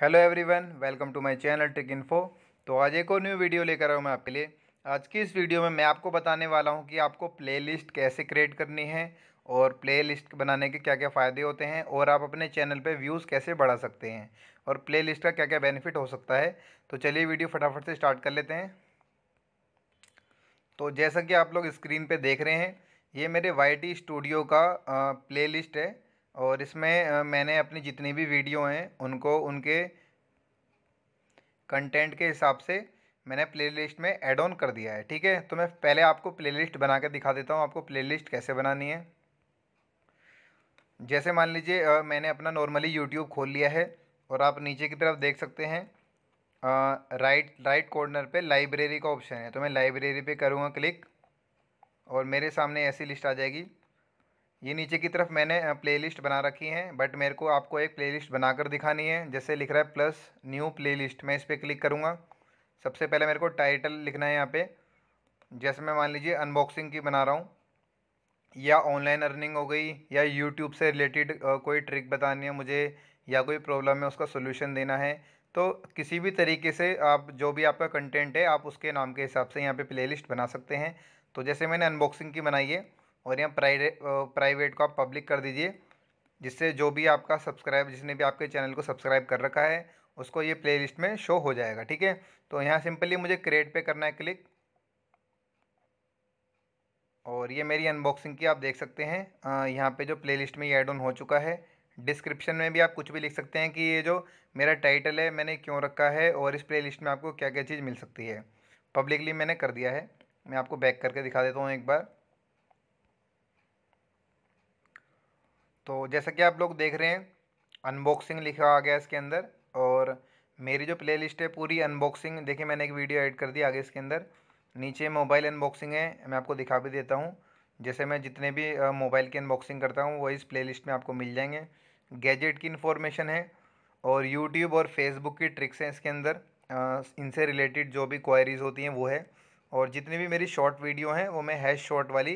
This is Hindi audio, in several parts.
hello everyone welcome to my channel tech info तो आज एक और न्यू वीडियो लेकर आया हूँ मैं आपके लिए आज की इस वीडियो में मैं आपको बताने वाला हूँ कि आपको प्लेलिस्ट कैसे क्रिएट करनी है और प्लेलिस्ट बनाने के क्या क्या फ़ायदे होते हैं और आप अपने चैनल पे व्यूज़ कैसे बढ़ा सकते हैं और प्ले का क्या क्या बेनिफिट हो सकता है तो चलिए वीडियो फटाफट से स्टार्ट कर लेते हैं तो जैसा कि आप लोग स्क्रीन पर देख रहे हैं ये मेरे वाई स्टूडियो का प्ले है और इसमें मैंने अपनी जितनी भी वीडियो हैं उनको उनके कंटेंट के हिसाब से मैंने प्लेलिस्ट में एड ऑन कर दिया है ठीक है तो मैं पहले आपको प्लेलिस्ट बना के दिखा देता हूँ आपको प्लेलिस्ट कैसे बनानी है जैसे मान लीजिए मैंने अपना नॉर्मली यूट्यूब खोल लिया है और आप नीचे की तरफ देख सकते हैं राइट राइट कॉर्नर पे लाइब्रेरी का ऑप्शन है तो मैं लाइब्रेरी पे करूँगा क्लिक और मेरे सामने ऐसी लिस्ट आ जाएगी ये नीचे की तरफ मैंने प्लेलिस्ट बना रखी है बट मेरे को आपको एक प्लेलिस्ट बनाकर दिखानी है जैसे लिख रहा है प्लस न्यू प्लेलिस्ट मैं इस पर क्लिक करूँगा सबसे पहले मेरे को टाइटल लिखना है यहाँ पे जैसे मैं मान लीजिए अनबॉक्सिंग की बना रहा हूँ या ऑनलाइन अर्निंग हो गई या यूट्यूब से रिलेटेड कोई ट्रिक बतानी है मुझे या कोई प्रॉब्लम है उसका सोल्यूशन देना है तो किसी भी तरीके से आप जो भी आपका कंटेंट है आप उसके नाम के हिसाब से यहाँ पे प्लेलिस्ट बना सकते हैं तो जैसे मैंने अनबॉक्सिंग की बनाई है और यहाँ प्राइवेट प्राइवेट को आप पब्लिक कर दीजिए जिससे जो भी आपका सब्सक्राइब जिसने भी आपके चैनल को सब्सक्राइब कर रखा है उसको ये प्लेलिस्ट में शो हो जाएगा ठीक है तो यहाँ सिंपली मुझे क्रिएट पे करना है क्लिक और ये मेरी अनबॉक्सिंग की आप देख सकते हैं यहाँ पे जो प्लेलिस्ट में ये एड ऑन हो चुका है डिस्क्रिप्शन में भी आप कुछ भी लिख सकते हैं कि ये जो मेरा टाइटल है मैंने क्यों रखा है और इस प्लेलिस्ट में आपको क्या क्या चीज़ मिल सकती है पब्लिकली मैंने कर दिया है मैं आपको बैक करके दिखा देता हूँ एक बार तो जैसा कि आप लोग देख रहे हैं अनबॉक्सिंग लिखा आ गया इसके अंदर और मेरी जो प्लेलिस्ट है पूरी अनबॉक्सिंग देखिए मैंने एक वीडियो एड कर दी आगे इसके अंदर नीचे मोबाइल अनबॉक्सिंग है मैं आपको दिखा भी देता हूँ जैसे मैं जितने भी मोबाइल की अनबॉक्सिंग करता हूँ वो इस प्लेलिस्ट में आपको मिल जाएंगे गैजेट की इन्फॉर्मेशन है और यूट्यूब और फेसबुक की ट्रिक्स हैं इसके अंदर इनसे रिलेटेड जो भी क्वायरीज़ होती हैं वो है और जितनी भी मेरी शॉर्ट वीडियो हैं वो मैं हैश शॉर्ट वाली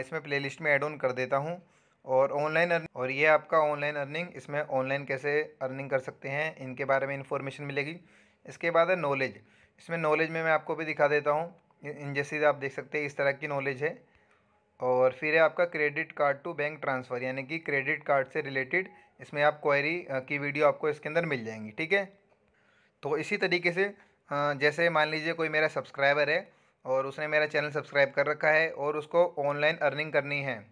इसमें प्लेलिस्ट में ऐड ऑन कर देता हूँ और ऑनलाइन अर्निंग और ये आपका ऑनलाइन अर्निंग इसमें ऑनलाइन कैसे अर्निंग कर सकते हैं इनके बारे में इन्फॉर्मेशन मिलेगी इसके बाद है नॉलेज इसमें नॉलेज में मैं आपको भी दिखा देता हूँ इन जैसे आप देख सकते हैं इस तरह की नॉलेज है और फिर है आपका credit card to bank transfer यानी कि क्रेडिट कार्ड से रिलेटेड इसमें आप क्वेरी की वीडियो आपको इसके अंदर मिल जाएंगी ठीक है तो इसी तरीके से जैसे मान लीजिए कोई मेरा सब्सक्राइबर है और उसने मेरा चैनल सब्सक्राइब कर रखा है और उसको ऑनलाइन अर्निंग करनी है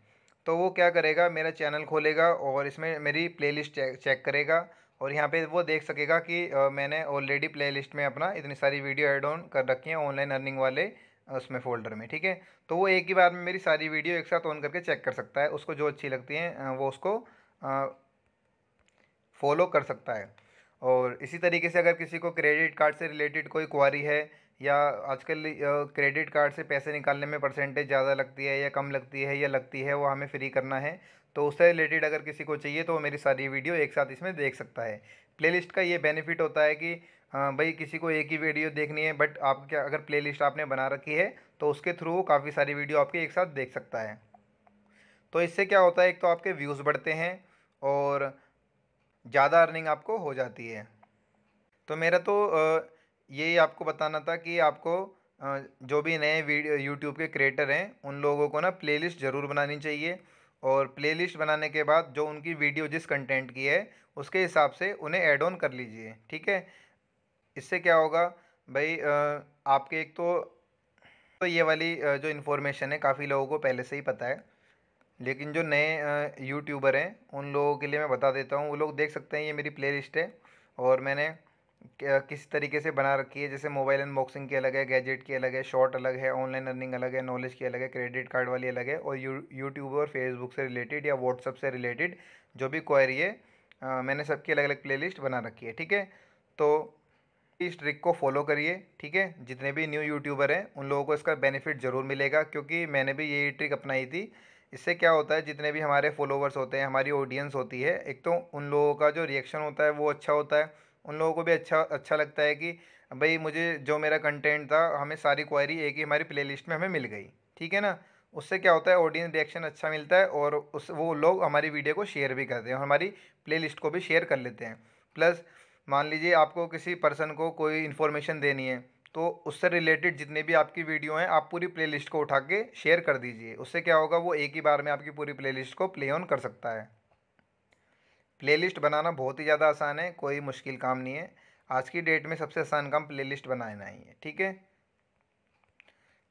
तो वो क्या करेगा मेरा चैनल खोलेगा और इसमें मेरी प्लेलिस्ट चेक चेक करेगा और यहाँ पे वो देख सकेगा कि मैंने ऑलरेडी प्लेलिस्ट में अपना इतनी सारी वीडियो ऐड ऑन कर रखी हैं ऑनलाइन अर्निंग वाले उसमें फोल्डर में ठीक है तो वो एक ही बार में मेरी सारी वीडियो एक साथ ऑन करके चेक कर सकता है उसको जो अच्छी लगती है वो उसको फॉलो कर सकता है और इसी तरीके से अगर किसी को क्रेडिट कार्ड से रिलेटेड कोई क्वारी है या आजकल क्रेडिट कार्ड से पैसे निकालने में परसेंटेज ज़्यादा लगती है या कम लगती है या लगती है वो हमें फ्री करना है तो उससे रिलेटेड अगर किसी को चाहिए तो वो मेरी सारी वीडियो एक साथ इसमें देख सकता है प्लेलिस्ट का ये बेनिफिट होता है कि भाई किसी को एक ही वीडियो देखनी है बट आप क्या अगर प्ले आपने बना रखी है तो उसके थ्रू काफ़ी सारी वीडियो आपके एक साथ देख सकता है तो इससे क्या होता है एक तो आपके व्यूज़ बढ़ते हैं और ज़्यादा अर्निंग आपको हो जाती है तो मेरा तो ये आपको बताना था कि आपको जो भी नए वीडियो यूट्यूब के क्रिएटर हैं उन लोगों को ना प्लेलिस्ट ज़रूर बनानी चाहिए और प्लेलिस्ट बनाने के बाद जो उनकी वीडियो जिस कंटेंट की है उसके हिसाब से उन्हें ऐड ऑन कर लीजिए ठीक है इससे क्या होगा भाई आपके एक तो तो ये वाली जो इन्फॉर्मेशन है काफ़ी लोगों को पहले से ही पता है लेकिन जो नए यूट्यूबर हैं उन लोगों के लिए मैं बता देता हूँ वो लोग देख सकते हैं ये मेरी प्लेलिस्ट है और मैंने किस तरीके से बना रखी है जैसे मोबाइल अनबॉक्सिंग की अलग है गैजेट की अलग है शॉर्ट अलग है ऑनलाइन अर्निंग अलग है नॉलेज की अलग है क्रेडिट कार्ड वाली अलग है और यू यूट्यूब और फेसबुक से रिलेटेड या व्हाट्सअप से रिलेटेड जो भी क्वायरी है आ, मैंने सबकी अलग अलग लिस्ट बना रखी है ठीक है तो इस ट्रिक को फॉलो करिए ठीक है जितने भी न्यू यूट्यूबर हैं उन लोगों को इसका बेनिफिट ज़रूर मिलेगा क्योंकि मैंने भी यही ट्रिक अपनाई थी इससे क्या होता है जितने भी हमारे फॉलोवर्स होते हैं हमारी ऑडियंस होती है एक तो उन लोगों का जो रिएक्शन होता है वो अच्छा होता है उन लोगों को भी अच्छा अच्छा लगता है कि भाई मुझे जो मेरा कंटेंट था हमें सारी क्वायरी एक ही हमारी प्लेलिस्ट में हमें मिल गई ठीक है ना उससे क्या होता है ऑडियंस रिएक्शन अच्छा मिलता है और उस वो लोग हमारी वीडियो को शेयर भी करते हैं और हमारी प्लेलिस्ट को भी शेयर कर लेते हैं प्लस मान लीजिए आपको किसी पर्सन को कोई इन्फॉर्मेशन देनी है तो उससे रिलेटेड जितने भी आपकी वीडियो हैं आप पूरी प्लेलिस्ट को उठा के शेयर कर दीजिए उससे क्या होगा वो एक ही बार में आपकी पूरी प्लेलिस्ट को प्ले ऑन कर सकता है प्लेलिस्ट बनाना बहुत ही ज़्यादा आसान है कोई मुश्किल काम नहीं है आज की डेट में सबसे आसान काम प्लेलिस्ट बनाना ही है ठीक है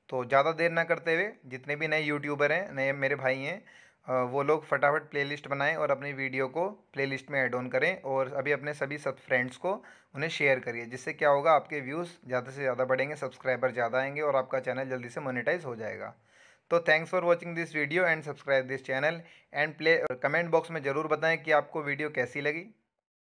तो ज़्यादा देर ना करते हुए जितने भी नए यूट्यूबर हैं नए मेरे भाई हैं वो लोग फटाफट प्लेलिस्ट बनाएं और अपनी वीडियो को प्लेलिस्ट में ऐड ऑन करें और अभी अपने सभी सब फ्रेंड्स को उन्हें शेयर करिए जिससे क्या होगा आपके व्यूज़ ज़्यादा से ज़्यादा बढ़ेंगे सब्सक्राइबर ज़्यादा आएंगे और आपका चैनल जल्दी से मोनिटाइज हो जाएगा तो thanks for watching this video and subscribe this channel and play comment box में ज़रूर बताएं कि आपको वीडियो कैसी लगी